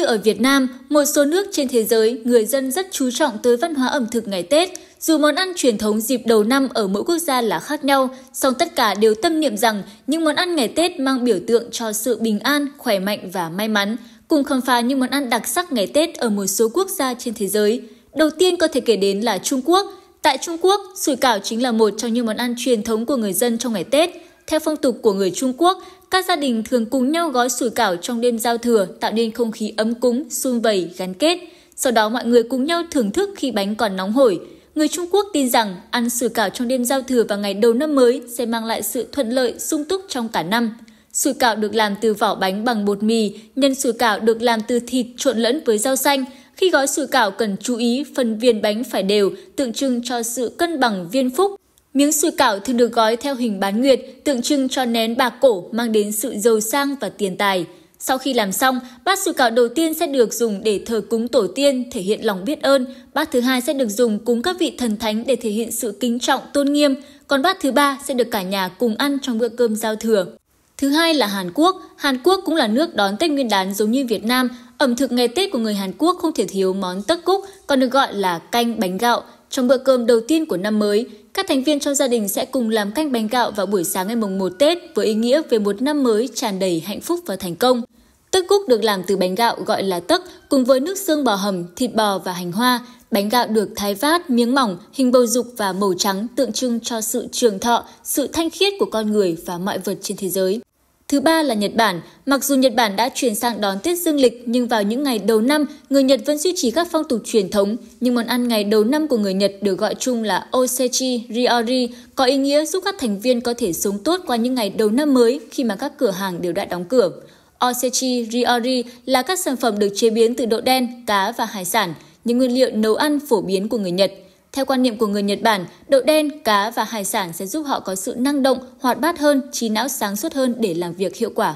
như ở Việt Nam, một số nước trên thế giới, người dân rất chú trọng tới văn hóa ẩm thực ngày Tết. Dù món ăn truyền thống dịp đầu năm ở mỗi quốc gia là khác nhau, song tất cả đều tâm niệm rằng những món ăn ngày Tết mang biểu tượng cho sự bình an, khỏe mạnh và may mắn, cùng khám phá những món ăn đặc sắc ngày Tết ở một số quốc gia trên thế giới. Đầu tiên có thể kể đến là Trung Quốc. Tại Trung Quốc, sủi cảo chính là một trong những món ăn truyền thống của người dân trong ngày Tết. Theo phong tục của người Trung Quốc, các gia đình thường cùng nhau gói sủi cảo trong đêm giao thừa tạo nên không khí ấm cúng, sum vầy, gắn kết. Sau đó mọi người cùng nhau thưởng thức khi bánh còn nóng hổi. Người Trung Quốc tin rằng ăn sủi cảo trong đêm giao thừa và ngày đầu năm mới sẽ mang lại sự thuận lợi, sung túc trong cả năm. Sủi cảo được làm từ vỏ bánh bằng bột mì, nhân sủi cảo được làm từ thịt trộn lẫn với rau xanh. Khi gói sủi cảo cần chú ý phần viên bánh phải đều, tượng trưng cho sự cân bằng viên phúc Miếng sủi cảo thường được gói theo hình bán nguyệt, tượng trưng cho nén bạc cổ mang đến sự giàu sang và tiền tài. Sau khi làm xong, bát sủi cảo đầu tiên sẽ được dùng để thờ cúng tổ tiên, thể hiện lòng biết ơn. Bát thứ hai sẽ được dùng cúng các vị thần thánh để thể hiện sự kính trọng, tôn nghiêm. Còn bát thứ ba sẽ được cả nhà cùng ăn trong bữa cơm giao thừa. Thứ hai là Hàn Quốc. Hàn Quốc cũng là nước đón Tết Nguyên đán giống như Việt Nam. Ẩm thực ngày Tết của người Hàn Quốc không thể thiếu món tất cúc, còn được gọi là canh bánh gạo. Trong bữa cơm đầu tiên của năm mới, các thành viên trong gia đình sẽ cùng làm canh bánh gạo vào buổi sáng ngày mùng 1 Tết với ý nghĩa về một năm mới tràn đầy hạnh phúc và thành công. Tức cúc được làm từ bánh gạo gọi là tức cùng với nước xương bò hầm, thịt bò và hành hoa. Bánh gạo được thái vát, miếng mỏng, hình bầu dục và màu trắng tượng trưng cho sự trường thọ, sự thanh khiết của con người và mọi vật trên thế giới. Thứ ba là Nhật Bản. Mặc dù Nhật Bản đã chuyển sang đón Tết dương lịch nhưng vào những ngày đầu năm, người Nhật vẫn duy trì các phong tục truyền thống. Nhưng món ăn ngày đầu năm của người Nhật được gọi chung là Osechi Ryori có ý nghĩa giúp các thành viên có thể sống tốt qua những ngày đầu năm mới khi mà các cửa hàng đều đã đóng cửa. Osechi Ryori là các sản phẩm được chế biến từ đậu đen, cá và hải sản, những nguyên liệu nấu ăn phổ biến của người Nhật – theo quan niệm của người Nhật Bản, đậu đen, cá và hải sản sẽ giúp họ có sự năng động, hoạt bát hơn, trí não sáng suốt hơn để làm việc hiệu quả.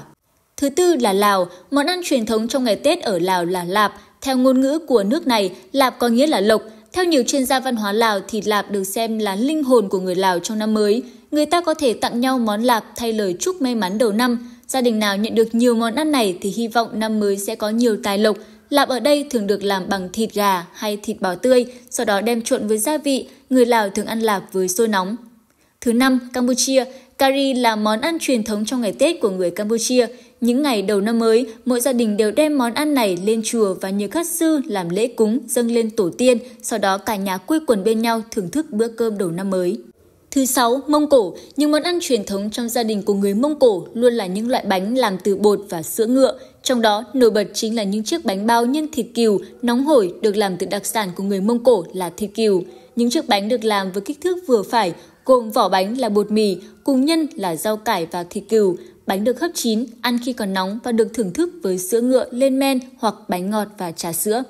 Thứ tư là Lào. Món ăn truyền thống trong ngày Tết ở Lào là lạp. Theo ngôn ngữ của nước này, lạp có nghĩa là lộc. Theo nhiều chuyên gia văn hóa Lào thì lạp được xem là linh hồn của người Lào trong năm mới. Người ta có thể tặng nhau món lạp thay lời chúc may mắn đầu năm. Gia đình nào nhận được nhiều món ăn này thì hy vọng năm mới sẽ có nhiều tài lộc, Lạp ở đây thường được làm bằng thịt gà hay thịt bò tươi, sau đó đem trộn với gia vị, người Lào thường ăn lạp với sôi nóng. Thứ năm, Campuchia. Curry là món ăn truyền thống trong ngày Tết của người Campuchia. Những ngày đầu năm mới, mỗi gia đình đều đem món ăn này lên chùa và nhờ các sư làm lễ cúng dâng lên tổ tiên, sau đó cả nhà quây quần bên nhau thưởng thức bữa cơm đầu năm mới. Thứ sáu, Mông Cổ. Những món ăn truyền thống trong gia đình của người Mông Cổ luôn là những loại bánh làm từ bột và sữa ngựa. Trong đó, nổi bật chính là những chiếc bánh bao nhân thịt cừu nóng hổi được làm từ đặc sản của người Mông Cổ là thịt cừu. Những chiếc bánh được làm với kích thước vừa phải, gồm vỏ bánh là bột mì, cùng nhân là rau cải và thịt cừu. Bánh được hấp chín, ăn khi còn nóng và được thưởng thức với sữa ngựa lên men hoặc bánh ngọt và trà sữa.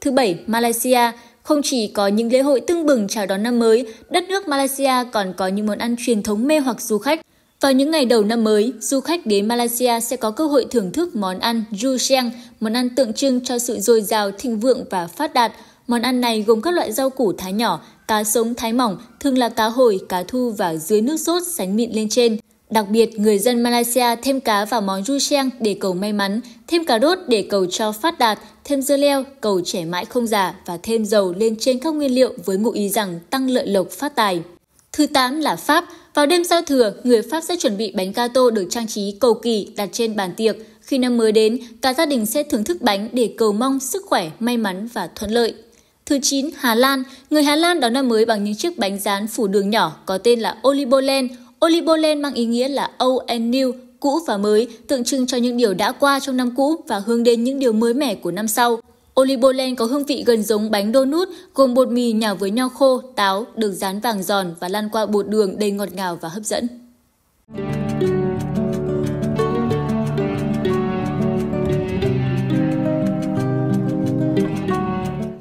Thứ bảy, Malaysia. Không chỉ có những lễ hội tưng bừng chào đón năm mới, đất nước Malaysia còn có những món ăn truyền thống mê hoặc du khách. Vào những ngày đầu năm mới, du khách đến Malaysia sẽ có cơ hội thưởng thức món ăn yu sheng, món ăn tượng trưng cho sự dồi dào, thịnh vượng và phát đạt. Món ăn này gồm các loại rau củ thái nhỏ, cá sống thái mỏng, thường là cá hồi, cá thu và dưới nước sốt sánh mịn lên trên. Đặc biệt, người dân Malaysia thêm cá vào món yu sheng để cầu may mắn, thêm cà rốt để cầu cho phát đạt, thêm dưa leo cầu trẻ mãi không già và thêm dầu lên trên các nguyên liệu với ngụ ý rằng tăng lợi lộc phát tài. Thứ 8 là Pháp. Vào đêm giao thừa, người Pháp sẽ chuẩn bị bánh gato được trang trí cầu kỳ đặt trên bàn tiệc. Khi năm mới đến, cả gia đình sẽ thưởng thức bánh để cầu mong sức khỏe, may mắn và thuận lợi. Thứ 9, Hà Lan. Người Hà Lan đón năm mới bằng những chiếc bánh rán phủ đường nhỏ có tên là Olibolen. Olibolen mang ý nghĩa là old and new, cũ và mới, tượng trưng cho những điều đã qua trong năm cũ và hướng đến những điều mới mẻ của năm sau. Olibolen có hương vị gần giống bánh donut, gồm bột mì nhào với nho khô, táo, được rán vàng giòn và lan qua bột đường đầy ngọt ngào và hấp dẫn.